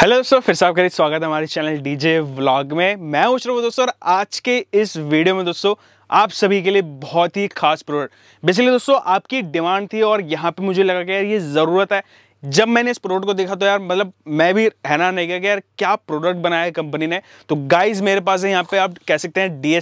hello दोस्तों फिर से आपका स्वागत है हमारे चैनल डीजे व्लॉग में मैं हूं श्रोभ दोस्तों और आज के इस वीडियो में दोस्तों आप सभी के लिए बहुत ही खास प्रोडक्ट बेसिकली दोस्तों आपकी डिमांड थी और यहाँ पे मुझे लगा कि यार ये ज़रूरत है जब मैंने इस प्रोडक्ट को देखा तो यार मतलब मैं भी हैरान नहीं गया कि यार क्या प्रोडक्ट बनाया है कंपनी ने तो गाइज मेरे पास है यहाँ पर आप कह सकते हैं डी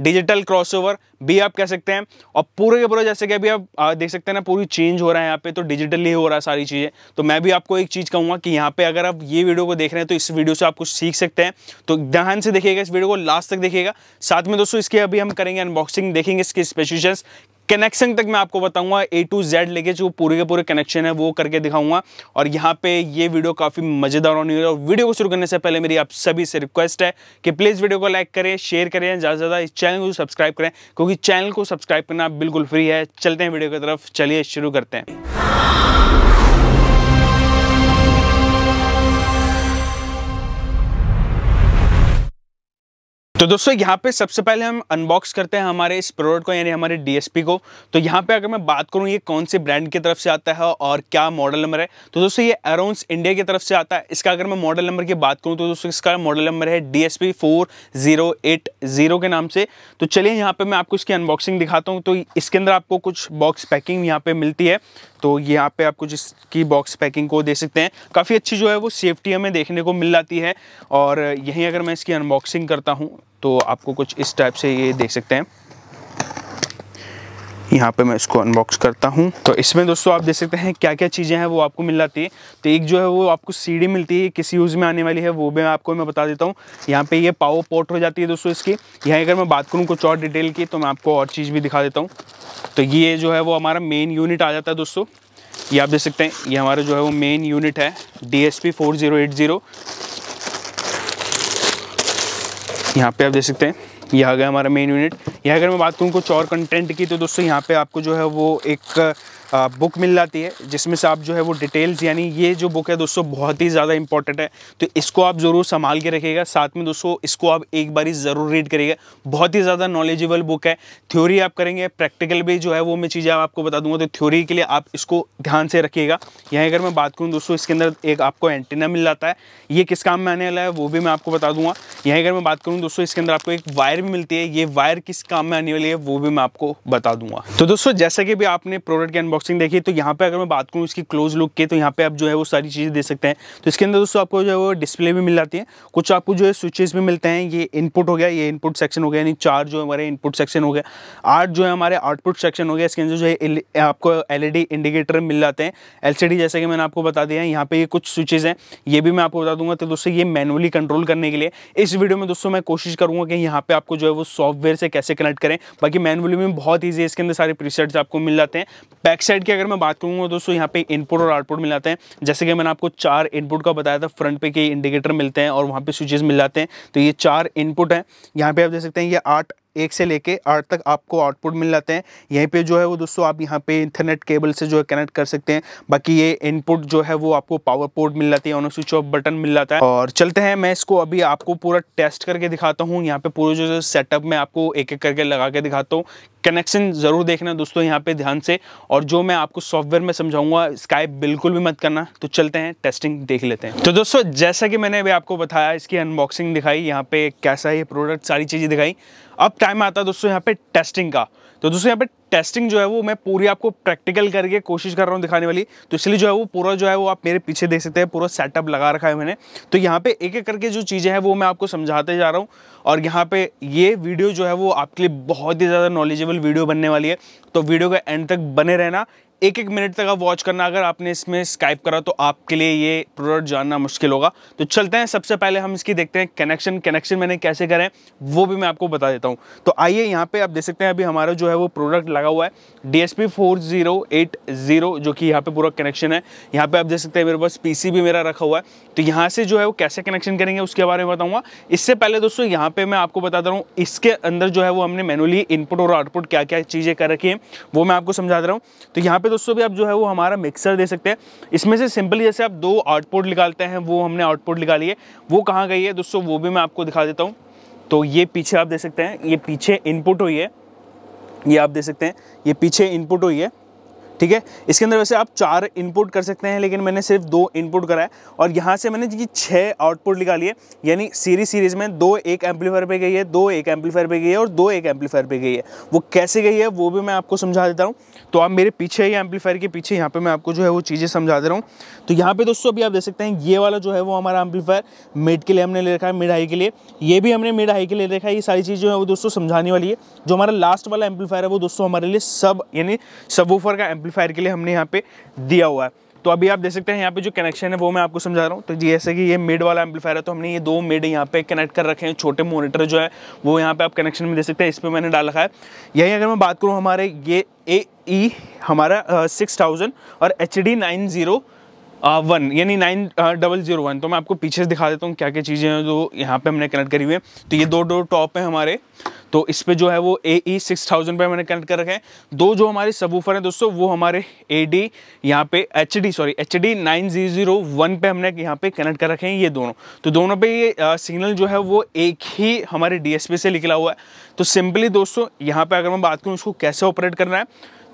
डिजिटल क्रॉसओवर भी आप कह सकते हैं और पूरे के पूरे जैसे कि अभी आप देख सकते हैं ना पूरी चेंज हो रहा है यहाँ पे तो डिजिटली हो रहा है सारी चीज़ें तो मैं भी आपको एक चीज़ कहूँगा कि यहाँ पे अगर आप ये वीडियो को देख रहे हैं तो इस वीडियो से आप कुछ सीख सकते हैं तो ध्यान से देखिएगा इस वीडियो को लास्ट तक देखिएगा साथ में दोस्तों इसके अभी हम करेंगे अनबॉक्सिंग देखेंगे इसके स्पेसिफिकेशन कनेक्शन तक मैं आपको बताऊंगा ए टू जेड लेके जो पूरे के पूरे कनेक्शन है वो करके दिखाऊंगा और यहाँ पे ये वीडियो काफ़ी मज़ेदार होने वाली है और वीडियो को शुरू करने से पहले मेरी आप सभी से रिक्वेस्ट है कि प्लीज़ वीडियो को लाइक करें शेयर करें ज़्यादा से ज़्यादा इस चैनल को सब्सक्राइब करें क्योंकि चैनल को सब्सक्राइब करना बिल्कुल फ्री है चलते हैं वीडियो की तरफ चलिए शुरू करते हैं तो दोस्तों यहाँ पे सबसे पहले हम अनबॉक्स करते हैं हमारे इस प्रोडक्ट को यानी हमारे डीएसपी को तो यहाँ पे अगर मैं बात करूँ ये कौन से ब्रांड की तरफ से आता है और क्या मॉडल नंबर है तो दोस्तों ये अराउंड इंडिया की तरफ से आता है इसका अगर मैं मॉडल नंबर की बात करूँ तो दोस्तों इसका मॉडल नंबर है डी एस के नाम से तो चलिए यहाँ पर मैं आपको इसकी अनबॉक्सिंग दिखाता हूँ तो इसके अंदर आपको कुछ बॉक्स पैकिंग यहाँ पर मिलती है तो यहाँ पे आपको जिसकी बॉक्स पैकिंग को दे सकते हैं काफ़ी अच्छी जो है वो सेफ्टी हमें देखने को मिल जाती है और यहीं अगर मैं इसकी अनबॉक्सिंग करता हूँ तो आपको कुछ इस टाइप से ये देख सकते हैं यहाँ पे मैं इसको अनबॉक्स करता हूँ तो इसमें दोस्तों आप देख सकते हैं क्या क्या चीज़ें हैं वो आपको मिल जाती है तो एक जो है वो आपको सीढ़ी मिलती है किस यूज़ में आने वाली है वो भी आपको मैं बता देता हूँ यहाँ पे ये पावर पोर्ट हो जाती है दोस्तों इसकी यहाँ अगर मैं बात करूँ कुछ और डिटेल की तो मैं आपको और चीज़ भी दिखा देता हूँ तो ये जो है वो हमारा मेन यूनिट आ जाता है दोस्तों ये आप देख सकते हैं ये हमारा जो है वो मेन यूनिट है D S P four zero eight zero यहाँ पे आप देख सकते हैं यह आ गया हमारा मेन यूनिट यहाँ अगर मैं बात करूँ कुछ और कंटेंट की तो दोस्तों यहाँ पे आपको जो है वो एक बुक मिल जाती है जिसमें से आप जो है वो डिटेल्स यानी ये जो बुक है दोस्तों बहुत ही ज़्यादा इंपॉर्टेंट है तो इसको आप ज़रूर संभाल के रखिएगा साथ में दोस्तों इसको आप एक बार ही ज़रूर रीड करिएगा बहुत ही ज़्यादा नॉलेजेबल बुक है थ्योरी आप करेंगे प्रैक्टिकल भी जो है वो मैं चीज़ें आपको बता दूंगा तो थ्योरी के लिए आप इसको ध्यान से रखिएगा यहाँ अगर मैं बात करूँ दोस्तों इसके अंदर एक आपको एंटीना मिल जाता है ये किस काम में आने वाला है वो भी मैं आपको बता दूंगा यहाँ अगर मैं बात करूँ दोस्तों इसके अंदर आपको एक वायर भी मिलती है ये वायर किस काम में आने वाली है वो भी मैं आपको बता दूंगा तो दोस्तों जैसा कि भी आपने प्रोडक्ट के अनबॉक्स अनबॉक्सिंग देखिए तो यहाँ पे अगर मैं बात करूँ इसकी क्लोज लुक की तो यहाँ पे आप जो है वो सारी चीज़ें दे सकते हैं तो इसके अंदर दोस्तों आपको जो है वो डिस्प्ले भी मिल जाती है कुछ आपको जो है स्विचेज भी मिलते हैं ये इनपुट हो गया ये इनपुट सेक्शन हो गया यानी चार जो हमारे इनपुट सेक्शन हो गया आठ जो है हमारे आउटपुट सेक्शन हो गया इसके अंदर जो है आपको एल इंडिकेटर मिल जाते हैं एल जैसे कि मैंने आपको बता दिया है यहाँ पे ये कुछ स्विचेज हैं ये भी मैं आपको बता दूंगा तो दोस्तों ये मैनुअली कंट्रोल करने के लिए इस वीडियो में दोस्तों मैं कोशिश करूँगा कि यहाँ पर आपको जो है वो सॉफ्टवेयर से कैसे कनेक्ट करें बाकी मैनुअली में बहुत ईजी है इसके अंदर सारे प्रीसेट्स आपको मिल जाते हैं बैक साइड की अगर मैं बात करूंगा दोस्तों यहाँ पे इनपुट और आउटपुट मिलाते हैं जैसे कि मैंने आपको चार इनपुट का बताया था फ्रंट पे के इंडिकेटर मिलते हैं और वहाँ पे स्विचेस मिल जाते हैं तो ये चार इनपुट हैं यहाँ पे आप देख सकते हैं ये आठ एक से लेके आठ तक आपको आउटपुट मिल जाते हैं यहीं पे जो है वो दोस्तों आप यहाँ पे इंटरनेट केबल से जो है कनेक्ट कर सकते हैं बाकी ये इनपुट जो है वो आपको पावर पोर्ट मिल जाती है ऑन स्विच ऑफ बटन मिल जाता है और चलते हैं मैं इसको अभी आपको पूरा टेस्ट करके दिखाता हूँ यहाँ पे पूरे जो सेटअप में आपको एक एक करके लगा के दिखाता हूँ कनेक्शन ज़रूर देखना दोस्तों यहाँ पे ध्यान से और जो मैं आपको सॉफ्टवेयर में समझाऊंगा स्काइप बिल्कुल भी मत करना तो चलते हैं टेस्टिंग देख लेते हैं तो दोस्तों जैसा कि मैंने अभी आपको बताया इसकी अनबॉक्सिंग दिखाई यहाँ पे कैसा ये प्रोडक्ट सारी चीज़ें दिखाई अब टाइम आता है दोस्तों यहाँ पे टेस्टिंग का तो दोस्तों यहाँ पे टेस्टिंग जो है वो मैं पूरी आपको प्रैक्टिकल करके कोशिश कर रहा हूँ दिखाने वाली तो इसलिए जो है वो पूरा जो है वो आप मेरे पीछे देख सकते हैं पूरा सेटअप लगा रखा है मैंने तो यहाँ पे एक एक करके जो चीज़ें हैं वो मैं आपको समझाते जा रहा हूँ और यहाँ पे ये वीडियो जो है वो आपके लिए बहुत ही ज़्यादा नॉलेजेबल वीडियो बनने वाली है तो वीडियो का एंड तक बने रहना एक एक मिनट तक आप वॉच करना अगर आपने इसमें स्काइप करा तो आपके लिए ये प्रोडक्ट जानना मुश्किल होगा तो चलते हैं सबसे पहले हम इसकी देखते हैं कनेक्शन कनेक्शन मैंने कैसे करें वो भी मैं आपको बता देता हूँ तो आइए यहाँ पे आप देख सकते हैं अभी हमारा जो है वो प्रोडक्ट लगा हुआ है D S four zero eight zero जो कि यहाँ पे पूरा कनेक्शन है यहाँ पर आप देख सकते हैं मेरे पास पी सी भी मेरा रखा हुआ है तो यहाँ से जो है वो कैसे कनेक्शन करेंगे उसके बारे में बताऊँगा इससे पहले दोस्तों यहाँ पे मैं आपको बता दे रहा हूँ इसके अंदर जो है वो हमने मैनुअली इनपुट और आउटपुट क्या क्या चीज़ें कर रखी हैं वो मैं आपको समझा दे रहा हूँ तो यहाँ पे पे दोस्तों भी आप जो है वो हमारा मिक्सर दे सकते हैं इसमें से सिंपली जैसे आप दो आउटपुट निकालते हैं वो हमने आउटपुट निकाली है वो कहाँ गई है दोस्तों वो भी मैं आपको दिखा देता हूँ तो ये पीछे आप दे सकते हैं ये पीछे इनपुट हुई है ये आप दे सकते हैं ये पीछे इनपुट हुई है ठीक है इसके अंदर वैसे आप चार इनपुट कर सकते हैं लेकिन मैंने सिर्फ दो इनपुट करा है और यहाँ से मैंने ये छः आउटपुट निकाली है यानी सीरीज सीरीज में दो एक एम्पलीफायर पे गई है दो एक एम्पलीफायर पे गई है और दो एक एम्पलीफायर पे गई है वो कैसे गई है वो भी मैं आपको समझा देता हूँ तो आप मेरे पीछे ही एम्पलीफायर के पीछे यहाँ पर मैं आपको जो है वो चीज़ें समझा दे रहा हूँ तो यहाँ पर दोस्तों अभी आप देख सकते हैं ये वाला जो है वो हमारा एम्पलीफायर मिड के लिए हमने ले रखा है मिड हाई के लिए ये भी हमने मिड हाई के लिए रखा है ये सारी चीज़ जो है वो दोस्तों समझाने वाली है जो हमारा लास्ट वाला एम्पलीफायर है वो दोस्तों हमारे लिए सब यानी सब का एम्पली एम्पलीफायर के लिए हमने यहाँ पे दिया हुआ है तो अभी आप देख सकते हैं यहाँ पे जो कनेक्शन है वो मैं आपको समझा रहा हूँ तो जैसे कि ये मिड वाला एम्पलीफायर है तो हमने ये दो मिड यहाँ पे कनेक्ट कर रखे हैं छोटे मोनिटर जो है वो यहाँ पे आप कनेक्शन में देख सकते हैं इस पर मैंने डाल रखा है यही अगर मैं बात करूँ हमारे ये ए ई e हमारा सिक्स और H D nine zero one यानी नाइन डबल जीरो वन तो मैं आपको पीछे से दिखा देता हूँ क्या क्या चीज़ें हैं जो यहाँ पे हमने कनेक्ट करी हुई है तो ये दो दो टॉप हैं हमारे तो इस पर जो है वो ए ई सिक्स थाउजेंड पर मैंने कनेक्ट कर रखे हैं दो जो हमारे सबूफर हैं दोस्तों वो हमारे ए डी यहाँ पे H D sorry H D nine zero zero one पे हमने यहाँ पे कनेक्ट कर रखे हैं ये दोनों तो दोनों पे ये सिग्नल जो है वो एक ही हमारे डी एस पी से निकला हुआ है तो सिंपली दोस्तों यहाँ पर अगर मैं बात करूँ उसको कैसे ऑपरेट करना है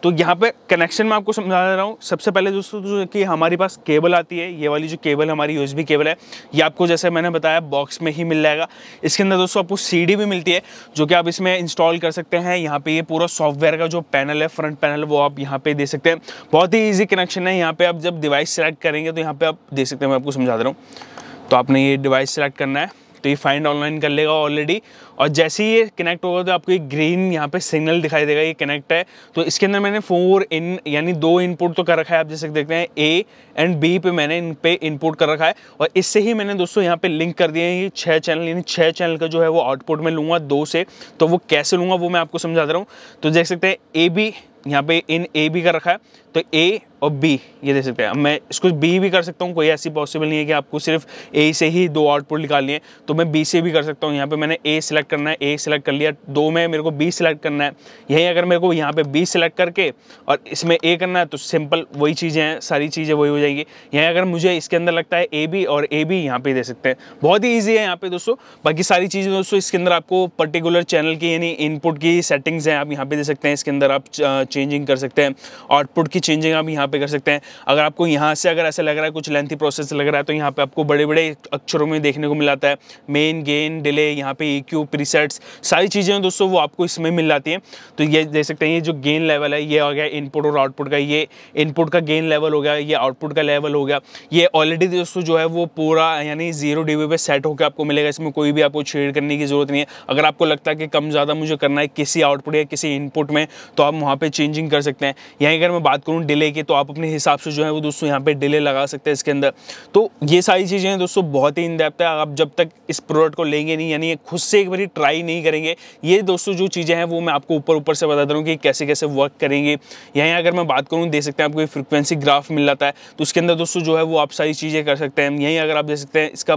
तो यहाँ पे कनेक्शन में आपको समझा रहा हूँ सबसे पहले दोस्तों तो जो कि हमारे पास केबल आती है ये वाली जो केबल हमारी यूएसबी केबल है ये आपको जैसे मैंने बताया बॉक्स में ही मिल जाएगा इसके अंदर दोस्तों आपको सीडी भी मिलती है जो कि आप इसमें इंस्टॉल कर सकते हैं यहाँ पे ये पूरा सॉफ्टवेयर का जो पैनल है फ्रंट पैनल वो आप यहाँ पर दे सकते हैं बहुत ही ईजी कनेक्शन है यहाँ पर आप जब डिवाइस सेलेक्ट करेंगे तो यहाँ पर आप दे सकते हैं मैं आपको समझा दे रहा हूँ तो आपने ये डिवाइस सेलेक्ट करना है तो ये फाइंड ऑनलाइन कर लेगा ऑलरेडी और जैसे ही ये कनेक्ट होगा तो आपको एक ग्रीन यहाँ पे सिग्नल दिखाई देगा ये कनेक्ट है तो इसके अंदर मैंने फोर इन यानी दो इनपुट तो कर रखा है आप जैसे देखते हैं ए एंड बी पे मैंने इन पे इनपुट कर रखा है और इससे ही मैंने दोस्तों यहाँ पे लिंक कर दिए हैं ये छः चैनल यानी छः चैनल का जो है वो आउटपुट में लूँगा दो से तो वो कैसे लूँगा वो मैं आपको समझा दे रहा हूँ तो देख सकते हैं ए बी यहाँ पे इन ए बी का रखा है तो ए और बी ये दे सकते हैं मैं इसको बी भी कर सकता हूँ कोई ऐसी पॉसिबल नहीं है कि आपको सिर्फ ए से ही दो आउटपुट निकालनी है तो मैं बी से भी कर सकता हूँ यहाँ पे मैंने ए सिलेक्ट करना है ए सिलेक्ट कर लिया दो में मेरे को बी सिलेक्ट करना है यहीं अगर मेरे को यहाँ पे बी सिलेक्ट करके और इसमें ए करना है तो सिंपल वही चीज़ें हैं सारी चीज़ें वही हो जाएंगी यहीं अगर मुझे इसके अंदर लगता है ए बी और ए बी यहाँ पर दे सकते हैं बहुत ही ईजी है यहाँ पर दोस्तों बाकी सारी चीज़ें दोस्तों इसके अंदर आपको पर्टिकुलर चैनल की यानी इनपुट की सेटिंग्स हैं आप यहाँ पर दे सकते हैं इसके अंदर आप चेंजिंग कर सकते हैं आउटपुट की चेंजिंग आप यहाँ पे कर सकते हैं अगर आपको यहाँ से अगर ऐसा लग रहा है कुछ लेंथी प्रोसेस लग रहा है तो यहाँ पे आपको बड़े बड़े अक्षरों में देखने को मिल जाता है मेन गेन डिले यहाँ पे ई क्यू प्रीसेट्स सारी चीज़ें दोस्तों वो आपको इसमें मिल जाती हैं तो ये देख सकते हैं ये जो गेन लेवल है ये हो गया इनपुट और आउटपुट का ये इनपुट का गेन लेवल हो गया ये आउटपुट का लेवल हो गया ये ऑलरेडी दोस्तों जो है वो पूरा यानी जीरो डी पे सेट होकर आपको मिलेगा इसमें कोई भी आपको छेड़ करने की ज़रूरत नहीं है अगर आपको लगता है कि कम ज़्यादा मुझे करना है किसी आउटपुट या किसी इनपुट में तो आप वहाँ पर चेंजिंग कर सकते हैं यहीं अगर मैं बात करूँ डिले की तो तो आप अपने हिसाब से जो है वो दोस्तों यहाँ पे डिले लगा सकते हैं इसके अंदर तो ये सारी चीज़ें हैं दोस्तों बहुत ही इनडेप्थ है आप जब तक इस प्रोडक्ट को लेंगे नहीं यानी खुद से एक बार ट्राई नहीं करेंगे ये दोस्तों जो चीज़ें हैं वो मैं आपको ऊपर ऊपर से बता रहा हूँ कि कैसे कैसे वर्क करेंगे यहीं अगर मैं बात करूँ देख सकते हैं आपको फ्रिक्वेंसी ग्राफ मिल जाता है तो उसके अंदर दोस्तों जो है वो आप सारी चीज़ें कर सकते हैं यहीं अगर आप देख सकते हैं इसका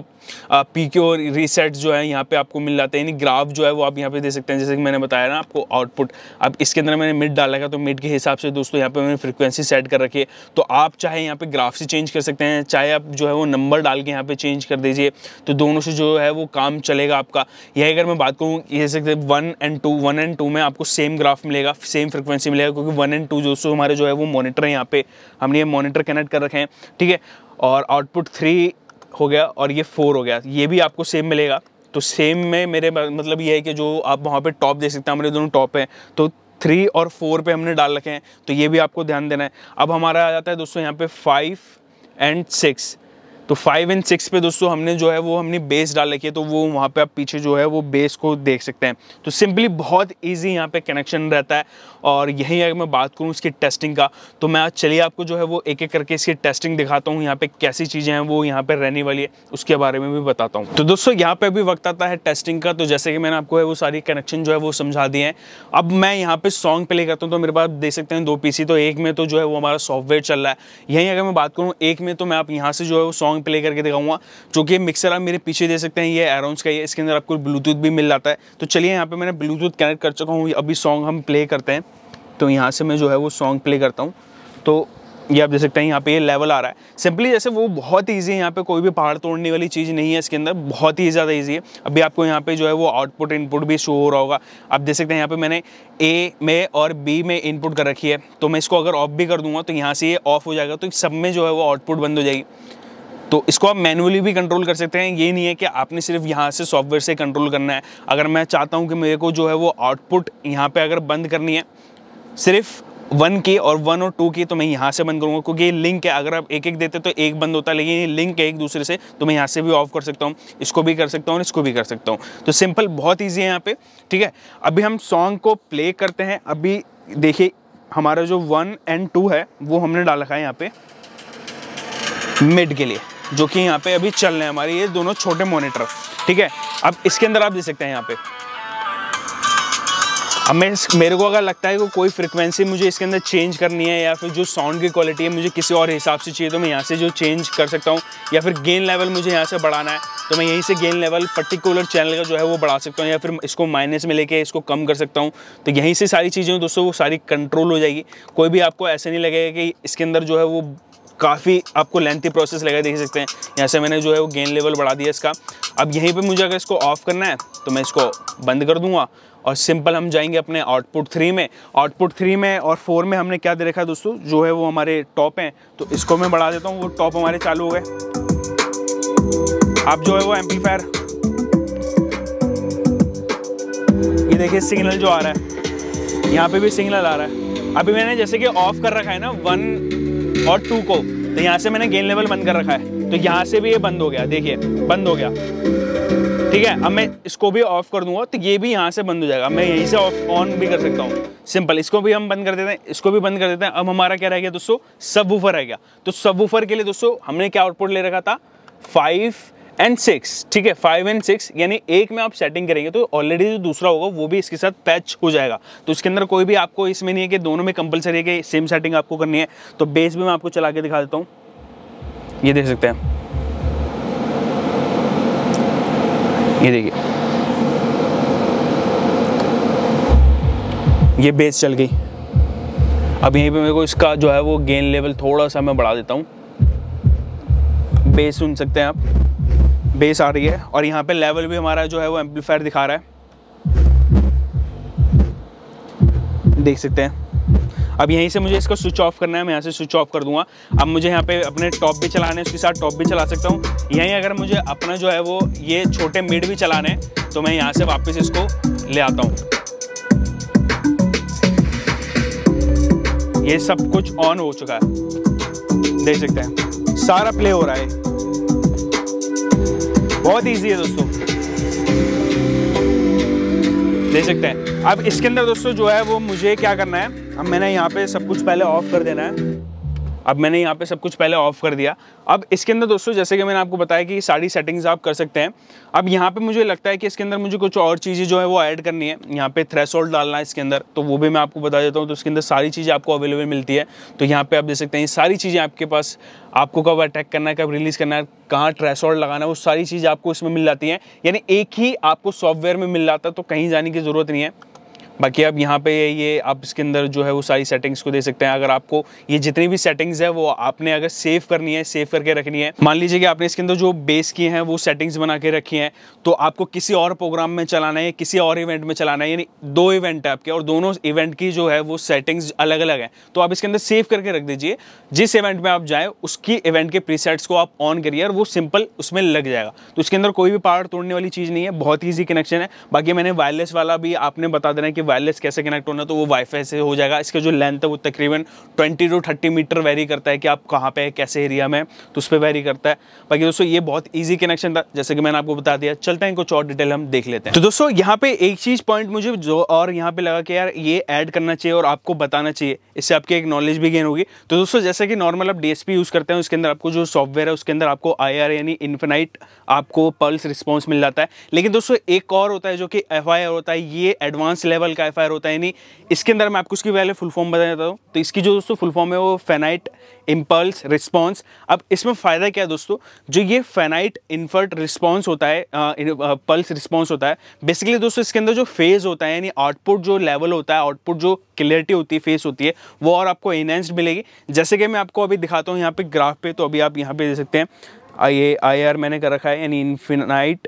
पी और रीसेट जो है यहाँ पे आपको मिल जाता है यानी ग्राफ जो है वो आप यहाँ पे दे सकते हैं जैसे कि मैंने बताया ना आपको आउटपुट अब इसके अंदर मैंने मिड डाला था तो मिड के हिसाब से दोस्तों यहाँ पे मैंने फ्रिक्वेंसी सेट कर रखिए तो आप चाहे यहाँ पे ग्राफ से चेंज कर सकते हैं चाहे आप जो है वो नंबर डाल के यहाँ पे चेंज कर दीजिए तो दोनों से जो है वो काम चलेगा आपका यही अगर मैं बात करूँ ये सकते one and two one and two में आपको सेम ग्राफ मिलेगा सेम फ्रिक्वेंसी मिलेगा क्योंकि वन एंड टू जो सो हमारे जो है वो मोनीटर है यहाँ पे हमने ये मोनीटर कनेक्ट कर रखे हैं ठीक है और आउटपुट थ्री हो गया और ये फोर हो गया ये भी आपको सेम मिलेगा तो सेम में मेरे मतलब ये है कि जो आप वहाँ पे टॉप दे सकते हैं हमारे दोनों टॉप हैं तो थ्री और फोर पे हमने डाल रखे हैं तो ये भी आपको ध्यान देना है अब हमारा आ जाता है दोस्तों यहाँ पे फाइव एंड सिक्स तो फाइव एंड सिक्स पे दोस्तों हमने जो है वो हमने बेस डाल रखी है तो वो वहाँ पे आप पीछे जो है वो बेस को देख सकते हैं तो सिंपली बहुत इजी यहाँ पे कनेक्शन रहता है और यहीं अगर मैं बात करूँ इसकी टेस्टिंग का तो मैं आज चलिए आपको जो है वो एक एक करके इसकी टेस्टिंग दिखाता हूँ यहाँ पे कैसी चीज़ें हैं वो यहाँ पर रहने वाली है उसके बारे में भी बताता हूँ तो दोस्तों यहाँ पर अभी वक्त आता है टेस्टिंग का तो जैसे कि मैंने आपको है वो सारी कनेक्शन जो है वो समझा दिए हैं अब मैं यहाँ पर सॉन्ग प्ले करता हूँ तो मेरे पास देख सकते हैं दो पी तो एक में तो जो है वो हमारा सॉफ्टवेयर चल रहा है यहीं अगर मैं बात करूँ एक में तो मैं आप यहाँ से जो है वो सॉन्ग सॉन्ग प्ले करके दिखाऊंगा जो कि मिक्सर आप मेरे पीछे दे सकते हैं ये एरोन्स का ये इसके अंदर आपको ब्लूटूथ भी मिल जाता है तो चलिए यहाँ पे मैंने ब्लूटूथ कनेक्ट कर चुका हूँ अभी सॉन्ग हम प्ले करते हैं तो यहाँ से मैं जो है वो सॉन्ग प्ले करता हूँ तो ये आप देख सकते हैं यहाँ पे ये लेवल आ रहा है सिंपली जैसे वो बहुत इजी है यहाँ पे कोई भी पहाड़ तोड़ने वाली चीज़ नहीं है इसके अंदर बहुत ही ज़्यादा इजी है अभी आपको यहाँ पे जो है वो आउटपुट इनपुट भी शो हो रहा होगा आप देख सकते हैं यहाँ पे मैंने ए में और बी में इनपुट कर रखी है तो मैं इसको अगर ऑफ भी कर दूंगा तो यहाँ से ये ऑफ हो जाएगा तो सब में जो है वो आउटपुट बंद हो जाएगी तो इसको आप मैनुअली भी कंट्रोल कर सकते हैं ये नहीं है कि आपने सिर्फ यहाँ से सॉफ्टवेयर से कंट्रोल करना है अगर मैं चाहता हूँ कि मेरे को जो है वो आउटपुट यहाँ पर अगर बंद करनी है सिर्फ वन के और वन और टू के तो मैं यहाँ से बंद करूँगा क्योंकि ये लिंक है अगर आप एक एक देते तो एक बंद होता है लेकिन ये लिंक है एक दूसरे से तो मैं यहाँ से भी ऑफ कर सकता हूँ इसको भी कर सकता हूँ इसको भी कर सकता हूँ तो सिंपल बहुत ईजी है यहाँ पे ठीक है अभी हम सॉन्ग को प्ले करते हैं अभी देखिए हमारा जो वन एंड टू है वो हमने डाल रखा है यहाँ पे मिड के लिए जो कि यहाँ पे अभी चल रहे हैं हमारे ये दोनों छोटे मोनिटर ठीक है अब इसके अंदर आप दे सकते हैं यहाँ पे अब मैं मेरे को अगर लगता है कि को कोई फ्रिक्वेंसी मुझे इसके अंदर चेंज करनी है या फिर जो साउंड की क्वालिटी है मुझे किसी और हिसाब से चाहिए तो मैं यहाँ से जो चेंज कर सकता हूँ या फिर गेन लेवल मुझे यहाँ से बढ़ाना है तो मैं यहीं से गेन लेवल पर्टिकुलर चैनल का जो है वो बढ़ा सकता हूँ या फिर इसको माइनस में लेके इसको कम कर सकता हूँ तो यहीं से सारी चीज़ें दोस्तों वो सारी कंट्रोल हो जाएगी कोई भी आपको ऐसे नहीं लगेगा कि इसके अंदर जो है वो काफ़ी आपको लेंथी प्रोसेस लगा देख सकते हैं यहाँ से मैंने जो है वो गेन लेवल बढ़ा दिया इसका अब यहीं पे मुझे अगर इसको ऑफ़ करना है तो मैं इसको बंद कर दूंगा और सिंपल हम जाएंगे अपने आउटपुट थ्री में आउटपुट थ्री में और फोर में हमने क्या दे रखा है दोस्तों जो है वो हमारे टॉप हैं तो इसको मैं बढ़ा देता हूँ वो टॉप हमारे चालू हो गए आप जो है वो एम्पलीफायर ये देखिए सिग्नल जो आ रहा है यहाँ पे भी सिग्नल आ रहा है अभी मैंने जैसे कि ऑफ कर रखा है ना वन और टू को तो यहाँ से मैंने गेन लेवल बंद कर रखा है तो यहाँ से भी ये बंद हो गया देखिए बंद हो गया ठीक है अब मैं इसको भी ऑफ कर दूंगा तो ये भी यहाँ से बंद हो जाएगा मैं यहीं से ऑफ ऑन भी कर सकता हूँ सिंपल इसको भी हम बंद कर देते हैं इसको भी बंद कर देते हैं अब हमारा क्या रह गया दोस्तों सब वूफर रह गया तो सब वूफर के लिए दोस्तों हमने क्या आउटपुट ले रखा था फाइव एंड सिक्स ठीक है फाइव एंड सिक्स यानी एक में आप सेटिंग करेंगे तो ऑलरेडी जो दूसरा होगा वो भी इसके साथ पैच हो जाएगा तो इसके अंदर कोई भी आपको इसमें नहीं है कि दोनों में कंपलसरी है कि सेम सेटिंग आपको करनी है तो बेस भी मैं आपको चला के दिखा देता हूँ ये देख सकते हैं ये देखिए ये बेस चल गई अब यहीं पे मेरे को इसका जो है वो गेन लेवल थोड़ा सा मैं बढ़ा देता हूँ बेस सुन सकते हैं आप बेस आ रही है और यहाँ पे लेवल भी हमारा जो है वो एम्पलीफायर दिखा रहा है देख सकते हैं अब यहीं से मुझे इसको स्विच ऑफ करना है मैं यहाँ से स्विच ऑफ कर दूंगा अब मुझे यहाँ पे अपने टॉप भी चलाने हैं उसके साथ टॉप भी चला सकता हूँ यहीं अगर मुझे अपना जो है वो ये छोटे मिड भी चलाने हैं तो मैं यहाँ से वापस इसको ले आता हूँ ये सब कुछ ऑन हो चुका है देख सकते हैं सारा प्ले हो रहा है बहुत ईजी है दोस्तों दे सकते हैं अब इसके अंदर दोस्तों जो है वो मुझे क्या करना है अब मैंने यहाँ पे सब कुछ पहले ऑफ कर देना है अब मैंने यहाँ पे सब कुछ पहले ऑफ कर दिया अब इसके अंदर दोस्तों जैसे कि मैंने आपको बताया कि सारी सेटिंग्स आप कर सकते हैं अब यहाँ पे मुझे लगता है कि इसके अंदर मुझे कुछ और चीज़ें जो है वो ऐड करनी है यहाँ पे थ्रेसोल्ड डालना है इसके अंदर तो वो भी मैं आपको बता देता हूँ तो इसके अंदर सारी चीज़ें आपको अवेलेबल मिलती है तो यहाँ पर आप देख सकते हैं सारी चीज़ें आपके पास आपको कब अटैक करना है कब रिलीज़ करना है कहाँ ट्रेस लगाना है वो सारी चीज़ आपको इसमें मिल जाती है यानी एक ही आपको सॉफ्टवेयर में मिल जाता है तो कहीं जाने की ज़रूरत नहीं है बाकी अब यहाँ पे ये आप इसके अंदर जो है वो सारी सेटिंग्स को दे सकते हैं अगर आपको ये जितनी भी सेटिंग्स है वो आपने अगर सेव करनी है सेव करके रखनी है मान लीजिए कि आपने इसके अंदर जो बेस किए हैं वो सेटिंग्स बना के रखी हैं तो आपको किसी और प्रोग्राम में चलाना है किसी और इवेंट में चलाना है यानी दो इवेंट है आपके और दोनों इवेंट की जो है वो सेटिंग्स अलग अलग है तो आप इसके अंदर सेव करके रख दीजिए जिस इवेंट में आप जाएँ उसकी इवेंट के प्री को आप ऑन करिए और वो सिंपल उसमें लग जाएगा तो इसके अंदर कोई भी पार्ट तोड़ने वाली चीज़ नहीं है बहुत ईजी कनेक्शन है बाकी मैंने वायरलेस वाला भी आपने बता देना है कि वायरलेस कैसे कनेक्ट होना तो वो वाईफाई से हो जाएगा इसका जो लेंथ है वो तकरीबन twenty to thirty metre vary करता है कि आप कहाँ पे कैसे एरिया में तो उस पर वेरी करता है बाकी दोस्तों ये बहुत ईजी कनेक्शन था जैसे कि मैंने आपको बता दिया चलते हैं कुछ और डिटेल हम देख लेते हैं तो दोस्तों यहाँ पे एक चीज़ पॉइंट मुझे जो और यहाँ पे लगा कि यार ये एड करना चाहिए और आपको बताना चाहिए इससे आपकी एक नॉलेज भी गेन होगी तो दोस्तों जैसे कि नॉर्मल आप डीएसपी यूज़ करते हैं उसके अंदर आपको जो सॉफ्टवेयर है उसके अंदर आपको आई यानी इन्फिनाइट आपको पल्स रिस्पॉन्स मिल जाता है लेकिन दोस्तों एक और होता है जो कि एफ होता है ये एडवांस लेवल का एफ होता है नहीं इसके अंदर मैं आपको उसकी पहले फुल फॉर्म बता देता हूँ तो इसकी जो दोस्तों फुल फॉर्म है वो फेनाइट इम्पल्स रिस्पॉन्स अब इसमें फ़ायदा क्या है दोस्तों जो ये फेनाइट इन्फर्ट रिस्पॉन्स होता है पल्स रिस्पॉन्स होता है बेसिकली दोस्तों इसके अंदर जो फेज़ होता है यानी आउटपुट जो लेवल होता है आउटपुट जो क्लियरिटी होती है फेस होती है वो और आपको इनहेंस्ड मिलेगी जैसे कि मैं आपको अभी दिखाता हूँ यहाँ पे ग्राफ पे तो अभी आप यहाँ पे दे सकते हैं आई ए आई आर मैंने कर रखा है यानी इन्फिनाइट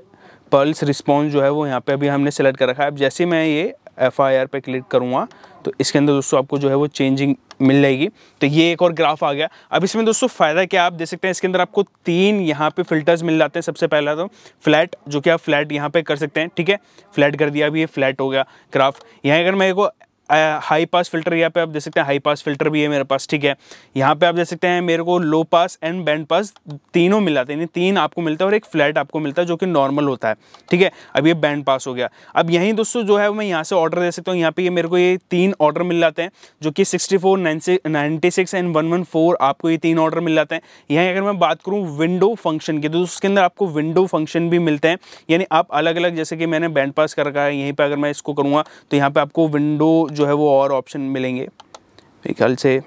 पल्स रिस्पॉन्स जो है वो यहाँ पे अभी हमने सेलेक्ट कर रखा है अब जैसे मैं ये एफ आई आर पर क्लिक करूँगा तो इसके अंदर दोस्तों आपको जो है वो चेंजिंग मिल जाएगी तो ये एक और ग्राफ आ गया अब इसमें दोस्तों फ़ायदा क्या आप देख सकते हैं इसके अंदर आपको तीन यहाँ पे फिल्टर्स मिल जाते हैं सबसे पहला तो फ्लैट जो कि आप फ्लैट यहाँ पे कर सकते हैं ठीक है फ्लैट कर दिया अभी ये फ्लैट हो गया ग्राफ यहाँ अगर मेरे को हाई पास फिल्टर यहाँ पे आप देख सकते हैं हाई पास फिल्टर भी है मेरे पास ठीक है यहाँ पे आप देख सकते हैं मेरे को लो पास एंड बैंड पास तीनों मिला था यानी तीन आपको मिलता है और एक फ्लैट आपको मिलता है जो कि नॉर्मल होता है ठीक है अब ये बैंड पास हो गया अब यहीं दोस्तों जो है मैं यहाँ से ऑर्डर दे सकता हूँ यहाँ पे ये मेरे को ये तीन ऑर्डर मिल जाते हैं जो कि sixty four six and one one four आपको ये तीन ऑर्डर मिल जाते हैं यहीं अगर मैं बात करूँ विंडो फंक्शन की तो उसके अंदर आपको विंडो फंक्शन भी मिलते हैं यानी आप अलग अलग जैसे कि मैंने बैंड पास कर रखा है यहीं पर अगर मैं इसको करूँगा तो यहाँ पर आपको विंडो जो है वो और ऑप्शन मिलेंगे मेरे ख्याल से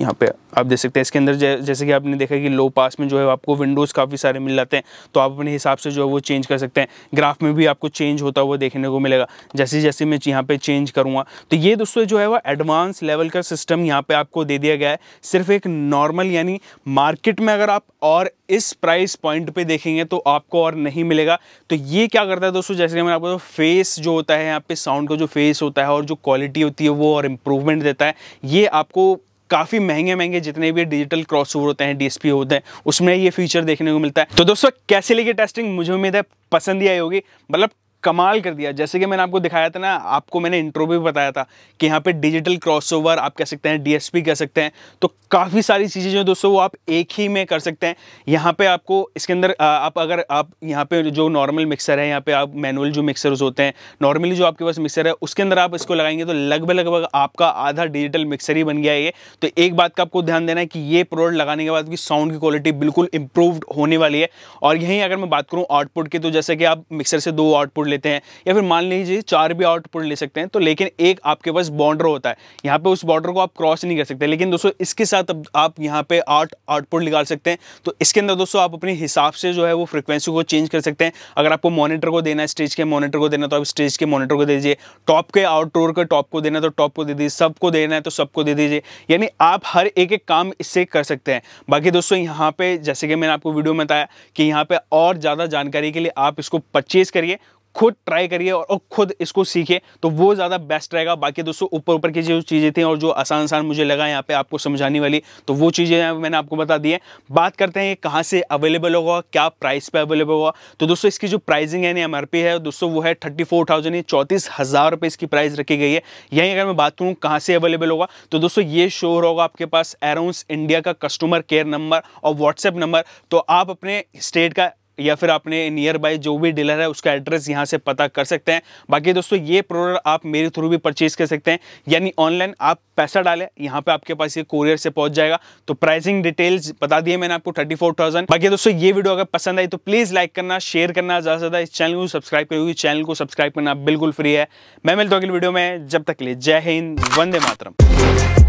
यहाँ पे आप देख सकते हैं इसके अंदर जैसे कि आपने देखा कि लो पास में जो है आपको विंडोज़ काफ़ी सारे मिल जाते हैं तो आप अपने हिसाब से जो है वो चेंज कर सकते हैं ग्राफ में भी आपको चेंज होता हुआ देखने को मिलेगा जैसे जैसे मैं यहाँ पे चेंज करूँगा तो ये दोस्तों जो है वो एडवांस लेवल का सिस्टम यहाँ पर आपको दे दिया गया है सिर्फ एक नॉर्मल यानी मार्केट में अगर आप और इस प्राइस पॉइंट पर देखेंगे तो आपको और नहीं मिलेगा तो ये क्या करता है दोस्तों जैसे कि मैंने आपको फेस जो होता है यहाँ पे साउंड का जो फेस होता है और जो क्वालिटी होती है वो और इम्प्रूवमेंट देता है ये आपको काफ़ी महंगे महंगे जितने भी डिजिटल क्रॉस होते हैं डीएसपी होते हैं उसमें ये फीचर देखने को मिलता है तो दोस्तों कैसे लेके टेस्टिंग मुझे उम्मीद है पसंद ही आई होगी मतलब कमाल कर दिया जैसे कि मैंने आपको दिखाया था ना आपको मैंने इंट्रो भी बताया था कि यहाँ पे डिजिटल क्रॉसओवर आप कह सकते हैं डीएसपी कह सकते हैं तो काफ़ी सारी चीज़ें जो दोस्तों वो आप एक ही में कर सकते हैं यहाँ पे आपको इसके अंदर आप अगर आप यहाँ पे जो नॉर्मल मिक्सर है यहाँ पे आप मैनुअल जो मिक्सर्स होते हैं नॉर्मली जो आपके पास मिक्सर है उसके अंदर आप इसको लगाएंगे तो लगभग लगभग आपका आधा डिजिटल मिक्सर ही बन गया ये तो एक बात का आपको ध्यान देना है कि ये प्रोडक्ट लगाने के बाद की साउंड की क्वालिटी बिल्कुल इंप्रूव होने वाली है और यहीं अगर मैं बात करूँ आउटपुट की तो जैसे कि आप मिक्सर से दो आउटपुट लेते हैं या फिर मान लीजिए चार भी आउटपुट ले सकते हैं तो लेकिन एक आपके पास बॉर्डर होता है यहाँ पे उस बॉर्डर को आप क्रॉस नहीं कर सकते लेकिन दोस्तों इसके साथ अब आप यहाँ पे आठ आउटपुट निकाल सकते हैं तो इसके अंदर दोस्तों आप अपने हिसाब से जो है वो फ्रिक्वेंसी को चेंज कर सकते हैं अगर आपको मॉनिटर को देना है स्टेज के मॉनिटर को देना तो आप स्टेज के मॉनिटर को दीजिए टॉप के आउटडोर के टॉप को देना तो टॉप को दे दीजिए सबको देना है तो सबको तो दे दीजिए यानी आप हर एक एक काम इससे कर सकते हैं बाकी दोस्तों यहाँ पे जैसे कि मैंने आपको वीडियो में बताया कि यहाँ पे और ज़्यादा जानकारी के लिए आप इसको परचेज़ करिए खुद ट्राई करिए और खुद इसको सीखिए तो वो ज़्यादा बेस्ट रहेगा बाकी दोस्तों ऊपर ऊपर की जो चीज़ें थी और जो आसान आसान मुझे लगा यहाँ पे आपको समझाने वाली तो वो चीज़ें मैंने आपको बता दी है बात करते हैं कहाँ से अवेलेबल होगा क्या प्राइस पे अवेलेबल होगा तो दोस्तों इसकी जो प्राइसिंग यानी एम है दोस्तों वो है थर्टी फोर थाउजेंड चौंतीस हज़ार रुपये इसकी प्राइस रखी गई है यहीं अगर मैं बात करूँ कहाँ से अवेलेबल होगा तो दोस्तों ये शोर होगा आपके पास एरोस इंडिया का कस्टमर केयर नंबर और व्हाट्सएप नंबर तो आप अपने स्टेट का या फिर आपने नियर बाय जो भी डीलर है उसका एड्रेस यहाँ से पता कर सकते हैं बाकी दोस्तों ये प्रोडक्ट आप मेरे थ्रू भी परचेज कर सकते हैं यानी ऑनलाइन आप पैसा डालें यहाँ पे आपके पास ये कोरियर से पहुंच जाएगा तो प्राइसिंग डिटेल्स बता दिए मैंने आपको थर्टी फोर थाउजेंड बाकी दोस्तों ये वीडियो अगर पसंद आई तो प्लीज़ लाइक करना शेयर करना ज़्यादा से ज़्यादा इस चैनल को सब्सक्राइब करें चैनल को सब्सक्राइब करना बिल्कुल फ्री है मैं मिलता हूँ अगले वीडियो में जब तक ले जय हिंद वंदे मातरम